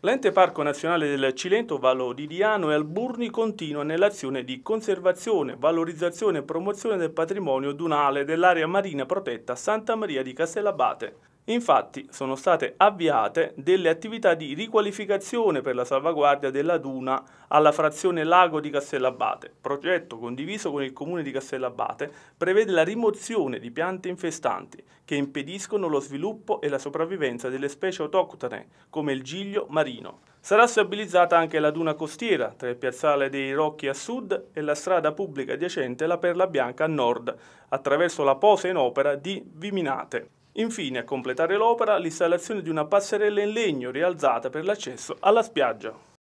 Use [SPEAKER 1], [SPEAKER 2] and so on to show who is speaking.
[SPEAKER 1] L'ente Parco Nazionale del Cilento Valo di Diano e Alburni continua nell'azione di conservazione, valorizzazione e promozione del patrimonio dunale dell'area marina protetta Santa Maria di Castellabate. Infatti sono state avviate delle attività di riqualificazione per la salvaguardia della duna alla frazione Lago di Castellabate. Progetto condiviso con il comune di Castellabate prevede la rimozione di piante infestanti che impediscono lo sviluppo e la sopravvivenza delle specie autoctone come il giglio marino. Sarà stabilizzata anche la duna costiera tra il piazzale dei Rocchi a sud e la strada pubblica adiacente la Perla Bianca a nord attraverso la posa in opera di Viminate. Infine, a completare l'opera, l'installazione di una passerella in legno rialzata per l'accesso alla spiaggia.